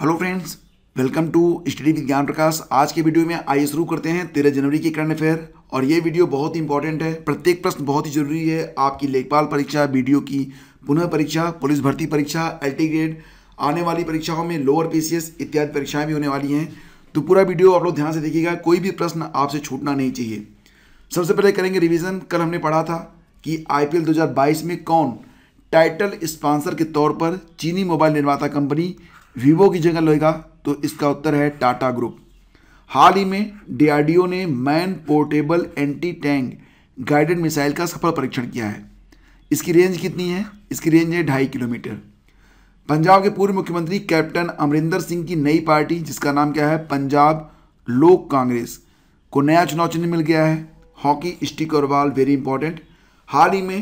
hello friends welcome to study with Gyan Prakash आज के video में आइए शुरू करते हैं तेरह जनवरी के करंट अफेयर और ये वीडियो बहुत ही इंपॉर्टेंट है प्रत्येक प्रश्न बहुत ही जरूरी है आपकी लेखपाल परीक्षा वीडियो की पुनः परीक्षा पुलिस भर्ती परीक्षा एल ग्रेड आने वाली परीक्षाओं में लोअर पी इत्यादि परीक्षाएँ भी होने वाली हैं तो पूरा वीडियो आप लोग ध्यान से देखिएगा कोई भी प्रश्न आपसे छूटना नहीं चाहिए सबसे पहले करेंगे रिविज़न कल हमने पढ़ा था कि आई पी में कौन टाइटल स्पॉन्सर के तौर पर चीनी मोबाइल निर्माता कंपनी वीवो की जगह लेगा तो इसका उत्तर है टाटा ग्रुप हाल ही में डीआरडीओ ने man portable anti tank guided missile का सफल परीक्षण किया है इसकी रेंज कितनी है इसकी रेंज है ढाई किलोमीटर पंजाब के पूर्व मुख्यमंत्री कैप्टन अमरिंदर सिंह की नई पार्टी जिसका नाम क्या है पंजाब लोक कांग्रेस को नया चुनाव चिन्ह मिल गया है हॉकी स्टिक और बॉल वेरी इंपॉर्टेंट हाल ही में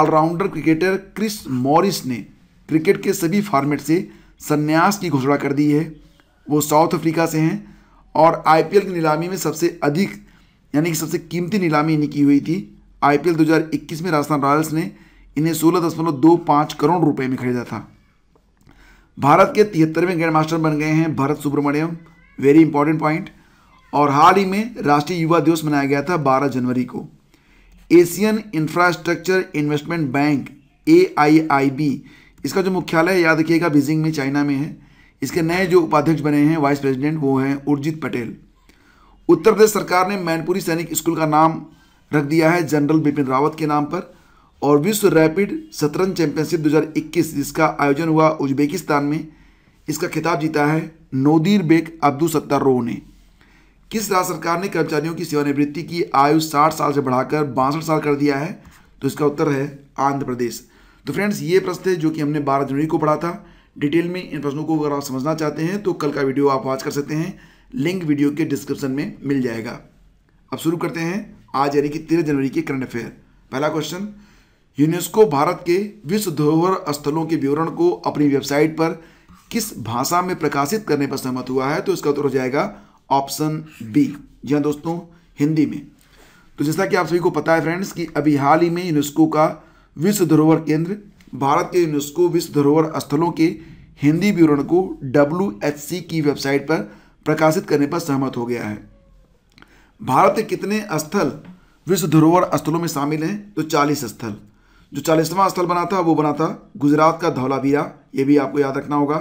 ऑलराउंडर क्रिकेटर क्रिस मॉरिस ने क्रिकेट के सभी फॉर्मेट से संन्यास की घोषणा कर दी है वो साउथ अफ्रीका से हैं और आई की नीलामी में सबसे अधिक यानी कि सबसे कीमती नीलामी इन्हें की हुई थी आई पी में राजस्थान रॉयल्स ने इन्हें सोलह दशमलव दो पाँच करोड़ रुपए में खरीदा था भारत के तिहत्तरवें ग्रैंड मास्टर बन गए हैं Bharat Subramanyam very important point और हाल ही में राष्ट्रीय युवा दिवस मनाया गया था 12 जनवरी को एशियन इंफ्रास्ट्रक्चर इन्वेस्टमेंट बैंक ए इसका जो मुख्यालय याद रखिएगा बीजिंग में चाइना में है इसके नए जो उपाध्यक्ष बने हैं वाइस प्रेसिडेंट वो हैं उर्जित पटेल उत्तर प्रदेश सरकार ने मैनपुरी सैनिक स्कूल का नाम रख दिया है जनरल बिपिन रावत के नाम पर और विश्व रैपिड शतरंज चैंपियनशिप 2021 जिसका आयोजन हुआ उज्बेकिस्तान में इसका खिताब जीता है Nodirbek Abdusattorov ने किस राज्य सरकार ने कर्मचारियों की सेवानिवृत्ति की आयु 60 साल से बढ़ाकर बासठ साल कर दिया है तो इसका उत्तर है आंध्र प्रदेश तो फ्रेंड्स ये प्रश्न थे जो कि हमने बारह जनवरी को पढ़ा था डिटेल में इन प्रश्नों को अगर आप समझना चाहते हैं तो कल का वीडियो आप वॉच कर सकते हैं लिंक वीडियो के डिस्क्रिप्शन में मिल जाएगा अब शुरू करते हैं आज यानी कि तेरह जनवरी के करंट अफेयर पहला क्वेश्चन यूनेस्को भारत के विश्व धरोहर स्थलों के विवरण को अपनी वेबसाइट पर किस भाषा में प्रकाशित करने पर सहमत हुआ है तो इसका उत्तर हो जाएगा ऑप्शन बी या दोस्तों हिंदी में तो जैसा कि आप सभी को पता है फ्रेंड्स कि अभी हाल ही में यूनेस्को का विश्व धरोहर केंद्र भारत के यूनेस्को विश्व धरोहर स्थलों के हिंदी विवरण को डब्ल्यू की वेबसाइट पर प्रकाशित करने पर सहमत हो गया है भारत के कितने स्थल विश्व धरोहर स्थलों में शामिल हैं तो 40 स्थल जो चालीसवां स्थल बना था वो बना था गुजरात का धौलावीरा ये भी आपको याद रखना होगा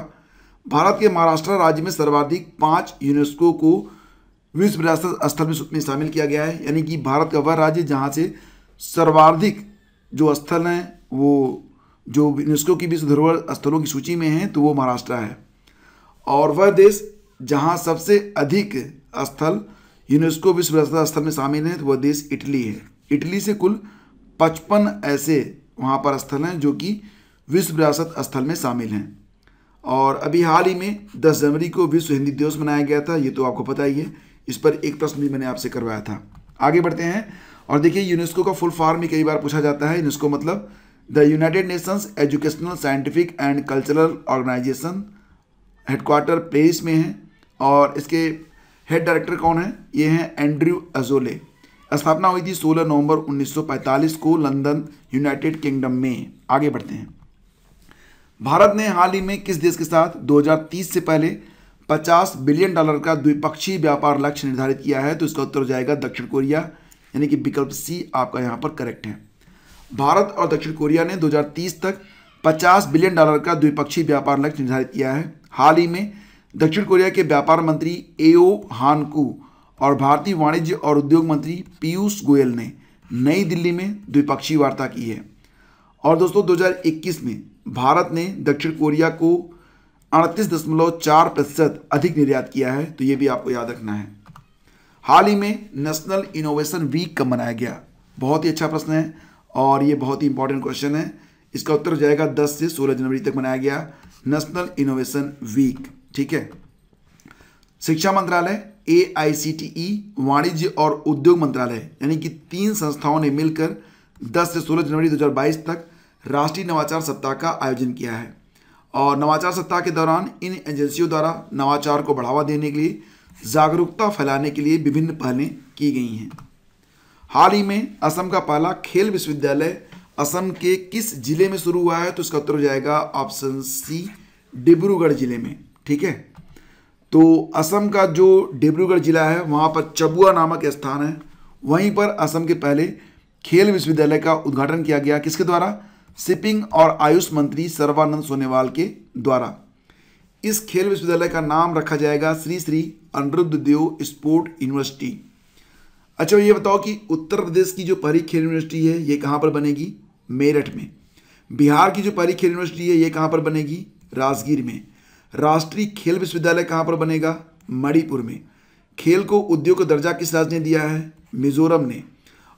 भारत के महाराष्ट्र राज्य में सर्वाधिक पाँच यूनेस्को को विश्व विरासत स्थल में शामिल किया गया है यानी कि भारत का वह राज्य जहाँ से सर्वाधिक जो स्थल हैं वो जो यूनेस्को की विश्व धरोहर स्थलों की सूची में हैं तो वो महाराष्ट्र है और वह देश जहाँ सबसे अधिक स्थल यूनेस्को विश्व विरासत स्थल में शामिल हैं तो वह देश इटली है इटली से कुल पचपन ऐसे वहाँ पर स्थल हैं जो कि विश्व विरासत स्थल में शामिल हैं और अभी हाल ही में 10 जनवरी को विश्व हिंदी दिवस मनाया गया था ये तो आपको पता ही है इस पर एक प्रश्न भी मैंने आपसे करवाया था आगे बढ़ते हैं और देखिए यूनेस्को का फुल फॉर्म ही कई बार पूछा जाता है यूनेस्को मतलब the United Nations Educational Scientific and Cultural Organization headquarter Paris में है और इसके हेड डायरेक्टर कौन है ये हैं एंड्रयू अजोले स्थापना हुई थी 16 नवंबर 1945 को लंदन यूनाइटेड किंगडम में आगे बढ़ते हैं भारत ने हाल ही में किस देश के साथ 2030 से पहले 50 बिलियन डॉलर का द्विपक्षीय व्यापार लक्ष्य निर्धारित किया है तो इसका उत्तर हो जाएगा दक्षिण कोरिया यानी कि विकल्प सी आपका यहाँ पर करेक्ट है भारत और दक्षिण कोरिया ने 2030 तक 50 बिलियन डॉलर का द्विपक्षीय व्यापार लक्ष्य निर्धारित किया है हाल ही में दक्षिण कोरिया के व्यापार मंत्री एओ हानकू और भारतीय वाणिज्य और उद्योग मंत्री पीयूष गोयल ने नई दिल्ली में द्विपक्षीय वार्ता की है और दोस्तों 2021 में भारत ने दक्षिण कोरिया को अड़तीस दशमलव चार प्रतिशत अधिक निर्यात किया है तो ये भी आपको याद रखना है हाल ही में नेशनल इनोवेशन वीक कब मनाया गया बहुत ही अच्छा प्रश्न है और ये बहुत ही इंपॉर्टेंट क्वेश्चन है इसका उत्तर हो जाएगा 10 से 16 जनवरी तक मनाया गया नेशनल इनोवेशन वीक ठीक है शिक्षा मंत्रालय ए आई सी टी ई वाणिज्य और उद्योग मंत्रालय यानी कि तीन संस्थाओं ने मिलकर 10 से 16 जनवरी 2022 तक राष्ट्रीय नवाचार सप्ताह का आयोजन किया है और नवाचार सप्ताह के दौरान इन एजेंसियों द्वारा नवाचार को बढ़ावा देने के लिए जागरूकता फैलाने के लिए विभिन्न पहलें की गई हैं हाल ही में असम का पहला खेल विश्वविद्यालय असम के किस जिले में शुरू हुआ है तो इसका उत्तर हो जाएगा ऑप्शन सी डिब्रूगढ़ जिले में ठीक है तो असम का जो डिब्रूगढ़ जिला है वहाँ पर चबुआ नामक स्थान है वहीं पर असम के पहले खेल विश्वविद्यालय का उद्घाटन किया गया किसके द्वारा शिपिंग और आयुष मंत्री सर्वानंद सोनेवाल के द्वारा इस खेल विश्वविद्यालय का नाम रखा जाएगा श्री श्री अनिरुद्ध देव स्पोर्ट यूनिवर्सिटी अच्छा ये बताओ कि उत्तर प्रदेश की जो पहली खेल यूनिवर्सिटी है ये कहाँ पर बनेगी मेरठ में बिहार की जो पहली खेल यूनिवर्सिटी है ये कहाँ पर बनेगी राजगीर में राष्ट्रीय खेल विश्वविद्यालय कहाँ पर बनेगा मणिपुर में खेल को उद्योग का दर्जा किस राज्य ने दिया है मिजोरम ने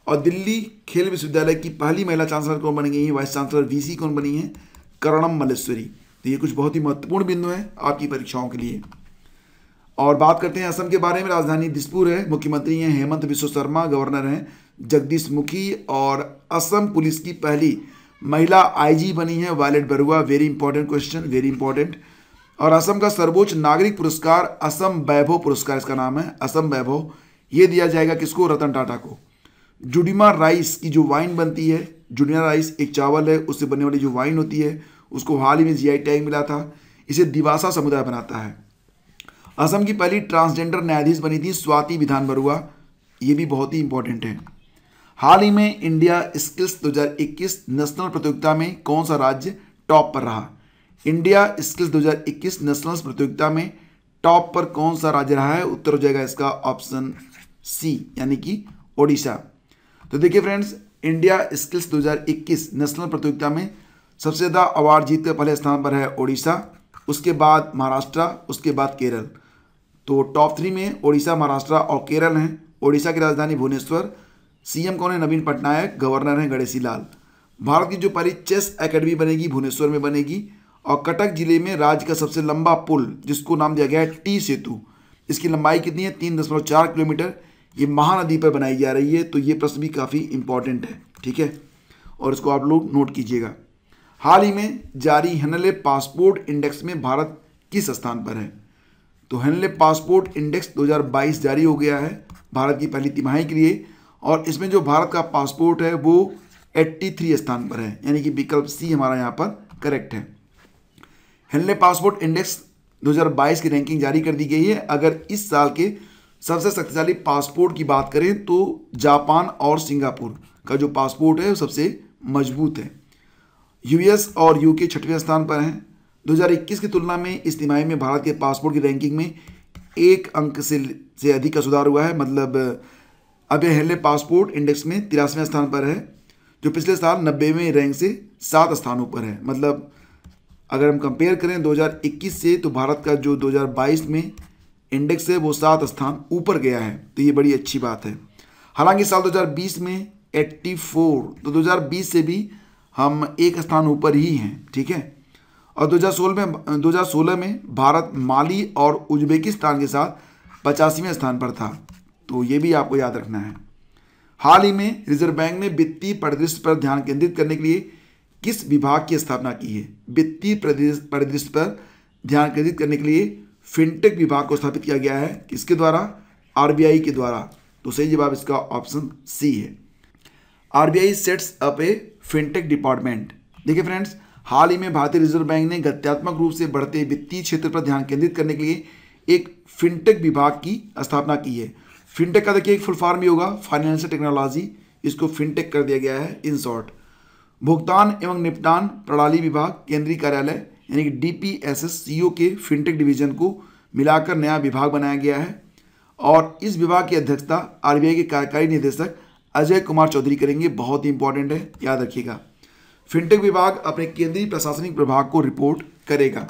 और दिल्ली खेल विश्वविद्यालय की पहली महिला चांसलर कौन बनी है वाइस चांसलर वीसी कौन बनी है करणम मलेश्वरी तो ये कुछ बहुत ही महत्वपूर्ण बिंदु हैं आपकी परीक्षाओं के लिए और बात करते हैं असम के बारे में राजधानी दिसपुर है मुख्यमंत्री हैं हेमंत विश्व शर्मा गवर्नर हैं जगदीश मुखी और असम पुलिस की पहली महिला आईजी बनी है Violet Barua very important question very important और असम का सर्वोच्च नागरिक पुरस्कार असम वैभव पुरस्कार इसका नाम है असम वैभव ये दिया जाएगा किसको रतन टाटा को जुडिमा राइस की जो वाइन बनती है जुडिमा राइस एक चावल है उससे बनने वाली जो वाइन होती है उसको हाल ही में जीआई टैग मिला था इसे दिवासा समुदाय बनाता है असम की पहली ट्रांसजेंडर न्यायाधीश बनी थी स्वाति विधान बरुआ ये भी बहुत ही इंपॉर्टेंट है हाल ही में इंडिया स्किल्स 2021 नेशनल प्रतियोगिता में कौन सा राज्य टॉप पर रहा इंडिया स्किल्स 2021 नेशनल प्रतियोगिता में टॉप पर कौन सा राज्य रहा है उत्तर हो जाएगा इसका ऑप्शन सी यानी कि ओडिशा तो देखिए फ्रेंड्स इंडिया स्किल्स 2021 नेशनल प्रतियोगिता में सबसे ज़्यादा अवार्ड जीत कर पहले स्थान पर है ओडिशा उसके बाद महाराष्ट्र उसके बाद केरल तो टॉप थ्री में ओडिशा महाराष्ट्र और केरल हैं ओडिशा की राजधानी भुवनेश्वर सीएम कौन है नवीन पटनायक गवर्नर हैं गणेशी लाल भारत की जो पहली चेस एकेडमी बनेगी भुवनेश्वर में बनेगी और कटक जिले में राज्य का सबसे लंबा पुल जिसको नाम दिया गया है टी सेतु इसकी लंबाई कितनी है तीन दशमलव चार किलोमीटर ये महानदी पर बनाई जा रही है तो ये प्रश्न भी काफ़ी इंपॉर्टेंट है ठीक है और इसको आप लोग नोट कीजिएगा हाल ही में जारी हनले पासपोर्ट इंडेक्स में भारत किस स्थान पर है तो हनले पासपोर्ट इंडेक्स 2022 जारी हो गया है भारत की पहली तिमाही के लिए और इसमें जो भारत का पासपोर्ट है वो 83 स्थान पर है यानी कि विकल्प सी हमारा यहाँ पर करेक्ट है हेनले पासपोर्ट इंडेक्स 2022 की रैंकिंग जारी कर दी गई है अगर इस साल के सबसे शक्तिशाली पासपोर्ट की बात करें तो जापान और सिंगापुर का जो पासपोर्ट है वो सबसे मजबूत है यूएस और यूके छठवें स्थान पर हैं 2021 की तुलना में इस तिमाही में भारत के पासपोर्ट की रैंकिंग में एक अंक से से अधिक का सुधार हुआ है मतलब अब हेले पासपोर्ट इंडेक्स में तिरासवें स्थान पर है जो पिछले साल नब्बेवें रैंक से सात स्थानों पर है मतलब अगर हम कंपेयर करें 2021 से तो भारत का जो 2022 में इंडेक्स से वो सात स्थान ऊपर गया है तो ये बड़ी अच्छी बात है हालांकि साल 2020 में 84 तो 2020 से भी हम एक स्थान ऊपर ही हैं ठीक है और 2016 में 2016 में भारत माली और उज्बेकिस्तान के साथ पचासीवें स्थान पर था तो ये भी आपको याद रखना है हाल ही में रिजर्व बैंक ने वित्तीय परिदृश्य पर ध्यान केंद्रित करने के लिए किस विभाग की स्थापना की है वित्तीय परिदृश्य पर ध्यान केंद्रित करने के लिए फिनटेक विभाग को स्थापित किया गया है किसके द्वारा आरबीआई के द्वारा तो सही जवाब इसका ऑप्शन सी है RBI sets up a fintech department देखिए फ्रेंड्स हाल ही में भारतीय रिजर्व बैंक ने गत्यात्मक रूप से बढ़ते वित्तीय क्षेत्र पर ध्यान केंद्रित करने के लिए एक फिनटेक विभाग की स्थापना की है फिनटेक का देखिए एक फुल फॉर्म ही होगा फाइनेंशियल टेक्नोलॉजी इसको फिनटेक कर दिया गया है इन शॉर्ट भुगतान एवं निपटान प्रणाली विभाग केंद्रीय कार्यालय यानी कि D P S S C O के फिनटेक डिवीजन को मिलाकर नया विभाग बनाया गया है और इस विभाग की अध्यक्षता आई के कार्यकारी निदेशक अजय कुमार चौधरी करेंगे बहुत ही इंपॉर्टेंट है याद रखिएगा फिनटेक विभाग अपने केंद्रीय प्रशासनिक विभाग को रिपोर्ट करेगा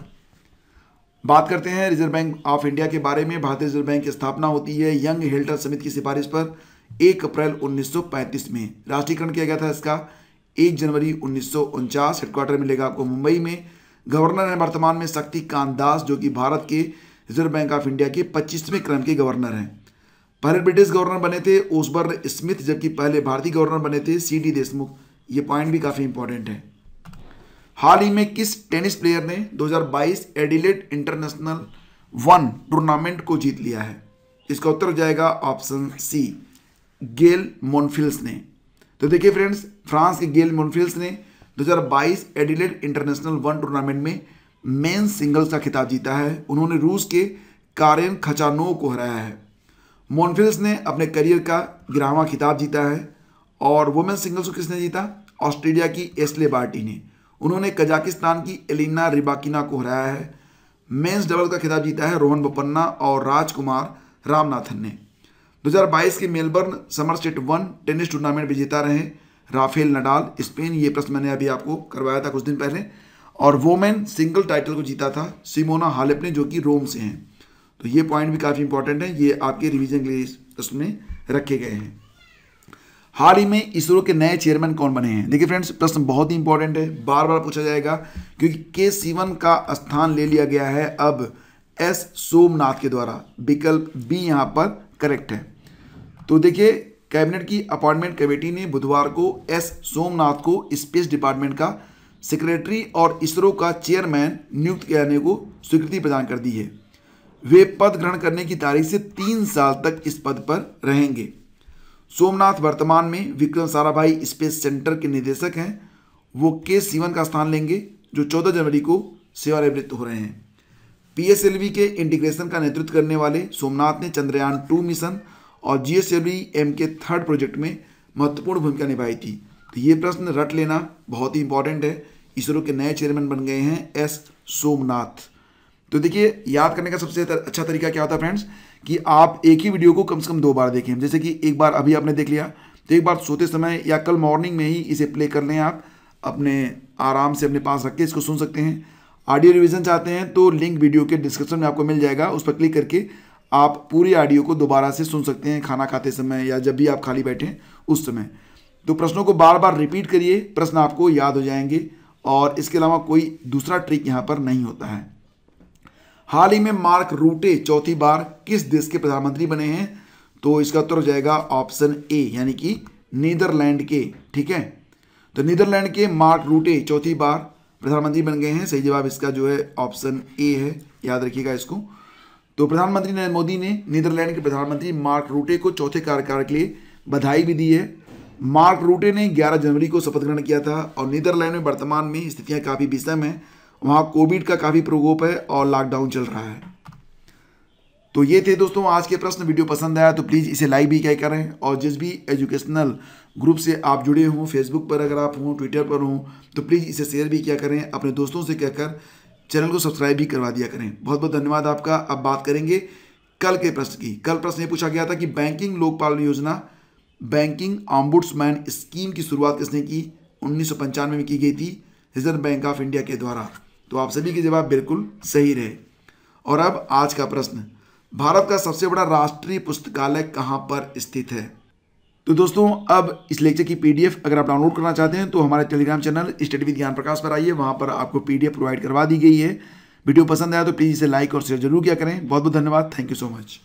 बात करते हैं रिजर्व बैंक ऑफ इंडिया के बारे में भारतीय रिजर्व बैंक की स्थापना होती है यंग हेल्टर समिति की सिफारिश पर 1 अप्रैल 1935 में राष्ट्रीयकरण किया गया था इसका 1 जनवरी उन्नीस सौ हेडक्वार्टर मिलेगा आपको मुंबई में गवर्नर हैं वर्तमान में शक्तिकांत दास जो कि भारत के रिजर्व बैंक ऑफ इंडिया के पच्चीसवें क्रम के गवर्नर हैं पहले ब्रिटिश गवर्नर बने थे ओसबर्न स्मिथ जबकि पहले भारतीय गवर्नर बने थे सी डी देशमुख ये पॉइंट भी काफ़ी इंपॉर्टेंट है हाल ही में किस टेनिस प्लेयर ने 2022 एडिलेट इंटरनेशनल वन टूर्नामेंट को जीत लिया है इसका उत्तर जाएगा ऑप्शन सी गेल मोनफिल्स ने तो देखिए फ्रेंड्स फ्रांस के गेल मोनफिल्स ने 2022 एडिलेड इंटरनेशनल वन टूर्नामेंट में मेन सिंगल्स का खिताब जीता है उन्होंने रूस के कारेन खचानो को हराया है मोनफिल्स ने अपने करियर का ग्यारहवा खिताब जीता है और वुमेन सिंगल्स को किसने जीता ऑस्ट्रेलिया की एसले बार्टी ने उन्होंने कजाकिस्तान की एलिना रिबाकिना को हराया है मेंस डबल का खिताब जीता है रोहन बोपन्ना और राजकुमार रामनाथन ने 2022 के Melbourne summer state one tennis tournament विजेता रहे राफेल नडाल स्पेन ये प्रश्न मैंने अभी आपको करवाया था कुछ दिन पहले और वोमेन सिंगल टाइटल को जीता था सिमोना हालिप ने जो कि रोम से हैं तो ये पॉइंट भी काफ़ी इंपॉर्टेंट है ये आपके रिविजन के लिए में रखे गए हैं हाल ही में इसरो के नए चेयरमैन कौन बने हैं देखिए फ्रेंड्स प्रश्न बहुत ही इंपॉर्टेंट है बार बार पूछा जाएगा क्योंकि के सीवन का स्थान ले लिया गया है अब एस सोमनाथ के द्वारा विकल्प बी यहाँ पर करेक्ट है तो देखिए कैबिनेट की अपॉइंटमेंट कमेटी ने बुधवार को एस सोमनाथ को स्पेस डिपार्टमेंट का सेक्रेटरी और इसरो का चेयरमैन नियुक्त करने को स्वीकृति प्रदान कर दी है वे पद ग्रहण करने की तारीख से तीन साल तक इस पद पर रहेंगे सोमनाथ वर्तमान में विक्रम साराभाई स्पेस सेंटर के निदेशक हैं वो के सीवन का स्थान लेंगे जो 14 जनवरी को सेवानिवृत्त हो रहे हैं पीएसएलवी के इंटीग्रेशन का नेतृत्व करने वाले सोमनाथ ने चंद्रयान टू मिशन और जी एम के थर्ड प्रोजेक्ट में महत्वपूर्ण भूमिका निभाई थी तो ये प्रश्न रट लेना बहुत ही इंपॉर्टेंट है इसरो के नए चेयरमैन बन गए हैं एस सोमनाथ तो देखिए याद करने का सबसे तर, अच्छा तरीका क्या होता है फ्रेंड्स कि आप एक ही वीडियो को कम से कम दो बार देखें जैसे कि एक बार अभी आपने देख लिया तो एक बार सोते समय या कल मॉर्निंग में ही इसे प्ले कर लें आप अपने आराम से अपने पास रख के इसको सुन सकते हैं ऑडियो रिविजन चाहते हैं तो लिंक वीडियो के डिस्क्रिप्शन में आपको मिल जाएगा उस पर क्लिक करके आप पूरी ऑडियो को दोबारा से सुन सकते हैं खाना खाते समय या जब भी आप खाली बैठें उस समय तो प्रश्नों को बार बार रिपीट करिए प्रश्न आपको याद हो जाएंगे और इसके अलावा कोई दूसरा ट्रिक यहाँ पर नहीं होता है हाल ही में मार्क रूटे चौथी बार किस देश के प्रधानमंत्री बने हैं तो इसका उत्तर हो जाएगा ऑप्शन ए यानी कि नीदरलैंड के ठीक है तो नीदरलैंड के मार्क रूटे चौथी बार प्रधानमंत्री बन गए हैं सही जवाब इसका जो है ऑप्शन ए है याद रखिएगा इसको तो प्रधानमंत्री नरेंद्र मोदी ने नीदरलैंड के प्रधानमंत्री मार्क रूटे को चौथे कार्यकाल के लिए बधाई भी दी है मार्क रूटे ने 11 जनवरी को शपथ ग्रहण किया था और नीदरलैंड में वर्तमान में स्थितियां काफ़ी विषम हैं वहाँ कोविड का काफ़ी प्रकोप है और लॉकडाउन चल रहा है तो ये थे दोस्तों आज के प्रश्न वीडियो पसंद आया तो प्लीज़ इसे लाइक भी क्या करें और जिस भी एजुकेशनल ग्रुप से आप जुड़े हों फेसबुक पर अगर आप हों ट्विटर पर हों तो प्लीज़ इसे शेयर भी क्या करें अपने दोस्तों से कहकर चैनल को सब्सक्राइब भी करवा दिया करें बहुत बहुत धन्यवाद आपका अब बात करेंगे कल के प्रश्न की कल प्रश्न ये पूछा गया था कि बैंकिंग लोकपाल योजना बैंकिंग ऑम्बुड्समैन स्कीम की शुरुआत किसने की उन्नीस में की गई थी रिजर्व बैंक ऑफ इंडिया के द्वारा तो आप सभी के जवाब बिल्कुल सही रहे और अब आज का प्रश्न भारत का सबसे बड़ा राष्ट्रीय पुस्तकालय कहाँ पर स्थित है तो दोस्तों अब इस लेक्चर की पीडीएफ अगर आप डाउनलोड करना चाहते हैं तो हमारे Telegram channel study with Gyan प्रकाश पर आइए वहाँ पर आपको पीडीएफ प्रोवाइड करवा दी गई है वीडियो पसंद आया तो प्लीज़ इसे लाइक और शेयर जरूर किया करें बहुत बहुत धन्यवाद थैंक यू सो मच